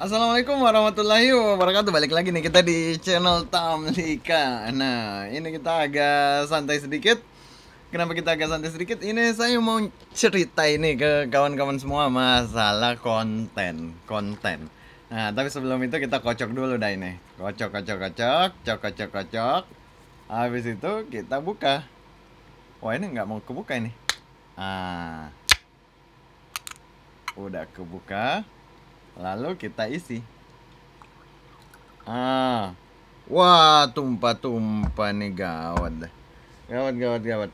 Assalamualaikum warahmatullahi wabarakatuh Balik lagi nih kita di channel Tamlika Nah ini kita agak santai sedikit Kenapa kita agak santai sedikit? Ini saya mau cerita ini ke kawan-kawan semua Masalah konten Konten Nah tapi sebelum itu kita kocok dulu dah ini Kocok kocok kocok Kocok kocok kocok Habis itu kita buka Wah ini nggak mau kebuka ini Ah Udah kebuka Lalu kita isi. Ah. Wah, tumpah-tumpah nih gawat deh Gawat, gawat, gawat.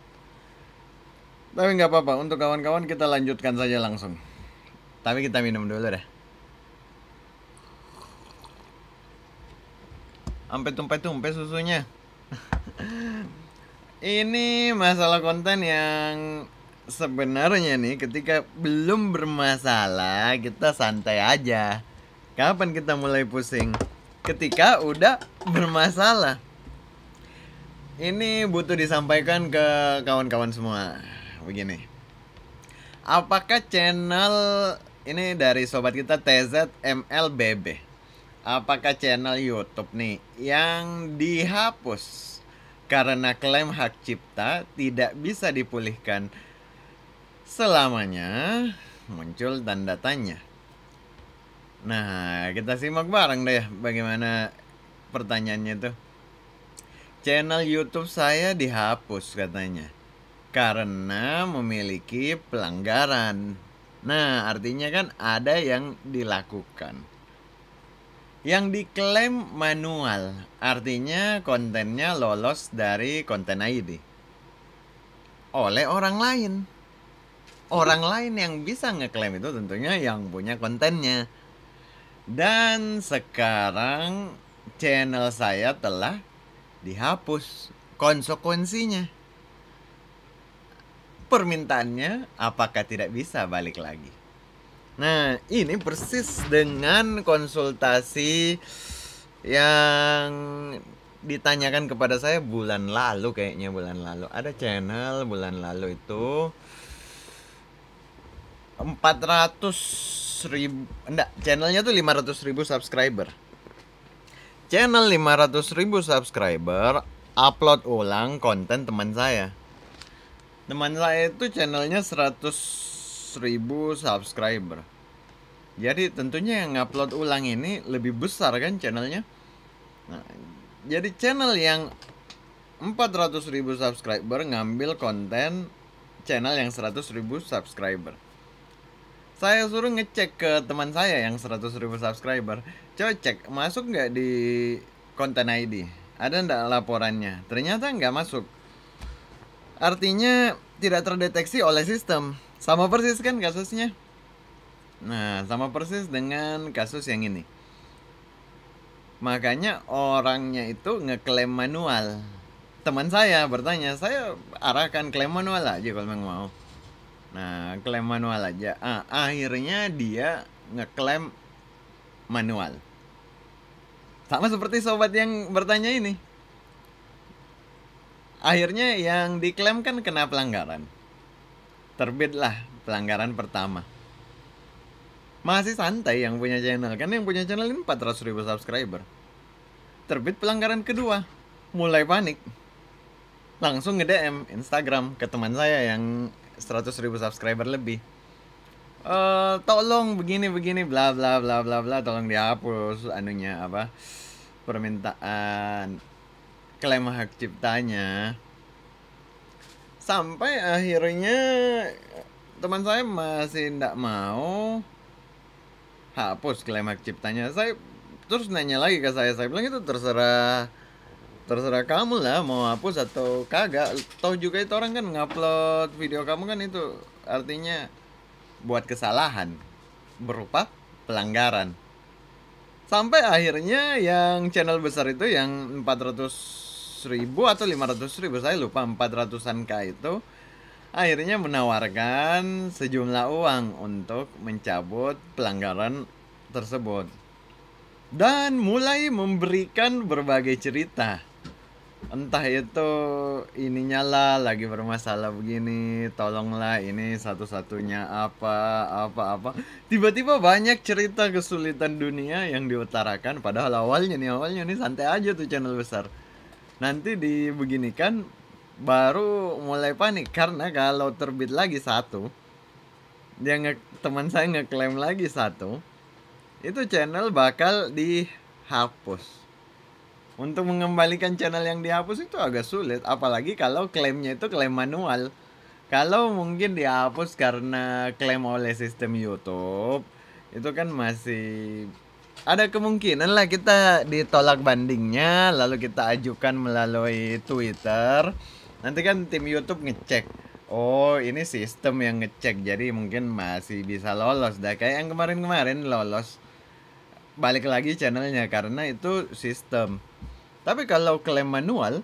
Tapi nggak apa-apa, untuk kawan-kawan kita lanjutkan saja langsung. Tapi kita minum dulu deh Sampai tumpah-tumpah susunya. Ini masalah konten yang sebenarnya nih ketika belum bermasalah kita santai aja. Kapan kita mulai pusing? Ketika udah bermasalah. Ini butuh disampaikan ke kawan-kawan semua. Begini. Apakah channel ini dari sobat kita TZMLBB. Apakah channel YouTube nih yang dihapus karena klaim hak cipta tidak bisa dipulihkan? selamanya muncul tanda tanya. Nah, kita simak bareng deh bagaimana pertanyaannya tuh. Channel YouTube saya dihapus katanya karena memiliki pelanggaran. Nah, artinya kan ada yang dilakukan. Yang diklaim manual, artinya kontennya lolos dari konten ID oleh orang lain orang lain yang bisa ngeklaim itu tentunya yang punya kontennya. Dan sekarang channel saya telah dihapus. Konsekuensinya permintaannya apakah tidak bisa balik lagi. Nah, ini persis dengan konsultasi yang ditanyakan kepada saya bulan lalu kayaknya bulan lalu. Ada channel bulan lalu itu 400 ribu enggak channelnya tuh 500 ribu subscriber channel 500 ribu subscriber upload ulang konten teman saya teman saya itu channelnya 100 ribu subscriber jadi tentunya yang upload ulang ini lebih besar kan channelnya nah, jadi channel yang 400 ribu subscriber ngambil konten channel yang 100 ribu subscriber saya suruh ngecek ke teman saya yang 100 ribu subscriber coba cek masuk nggak di konten ID ada ndak laporannya ternyata nggak masuk artinya tidak terdeteksi oleh sistem sama persis kan kasusnya nah sama persis dengan kasus yang ini makanya orangnya itu ngeklaim manual teman saya bertanya saya arahkan klaim manual aja kalau memang mau Nah, klaim manual aja. Ah, akhirnya dia ngeklaim manual. Sama seperti sobat yang bertanya ini. Akhirnya yang diklaim kan kena pelanggaran. Terbitlah pelanggaran pertama. Masih santai yang punya channel. Kan yang punya channel ini 400 ribu subscriber. Terbit pelanggaran kedua. Mulai panik. Langsung nge-DM Instagram ke teman saya yang 100 ribu subscriber lebih uh, tolong begini begini bla bla bla bla bla tolong dihapus anunya apa permintaan klaim hak ciptanya sampai akhirnya teman saya masih tidak mau hapus klaim hak ciptanya saya terus nanya lagi ke saya saya bilang itu terserah terserah kamu lah mau hapus atau kagak toh juga itu orang kan ngupload video kamu kan itu artinya buat kesalahan berupa pelanggaran sampai akhirnya yang channel besar itu yang 400 ribu atau 500 ribu saya lupa 400an k itu akhirnya menawarkan sejumlah uang untuk mencabut pelanggaran tersebut dan mulai memberikan berbagai cerita entah itu ini nyala lagi bermasalah begini tolonglah ini satu-satunya apa apa apa tiba-tiba banyak cerita kesulitan dunia yang diutarakan padahal awalnya nih awalnya nih santai aja tuh channel besar nanti dibeginikan baru mulai panik karena kalau terbit lagi satu dia nge teman saya ngeklaim lagi satu itu channel bakal dihapus untuk mengembalikan channel yang dihapus itu agak sulit, apalagi kalau klaimnya itu klaim manual. Kalau mungkin dihapus karena klaim oleh sistem YouTube, itu kan masih ada kemungkinan lah kita ditolak bandingnya, lalu kita ajukan melalui Twitter. Nanti kan tim YouTube ngecek, oh ini sistem yang ngecek, jadi mungkin masih bisa lolos. Dah kayak yang kemarin-kemarin lolos balik lagi channelnya karena itu sistem tapi kalau klaim manual,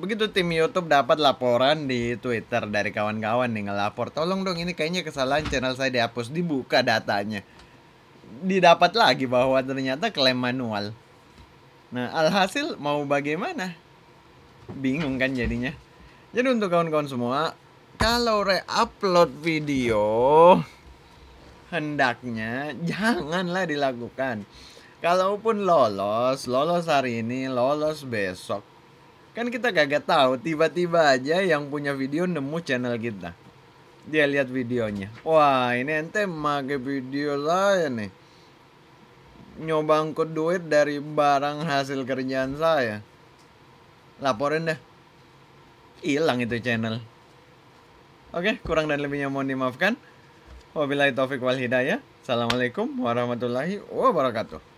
begitu tim YouTube dapat laporan di Twitter dari kawan-kawan nih ngelapor, tolong dong ini kayaknya kesalahan channel saya dihapus, dibuka datanya. Didapat lagi bahwa ternyata klaim manual. Nah, alhasil mau bagaimana? Bingung kan jadinya. Jadi untuk kawan-kawan semua, kalau re-upload video hendaknya janganlah dilakukan. Kalaupun lolos, lolos hari ini, lolos besok. Kan kita kagak tahu, tiba-tiba aja yang punya video nemu channel kita. Dia lihat videonya. Wah, ini ente make video saya nih. Nyoba angkut duit dari barang hasil kerjaan saya. Laporin deh. Hilang itu channel. Oke, kurang dan lebihnya mohon dimaafkan. Wabillahi taufik wal hidayah. Assalamualaikum warahmatullahi wabarakatuh.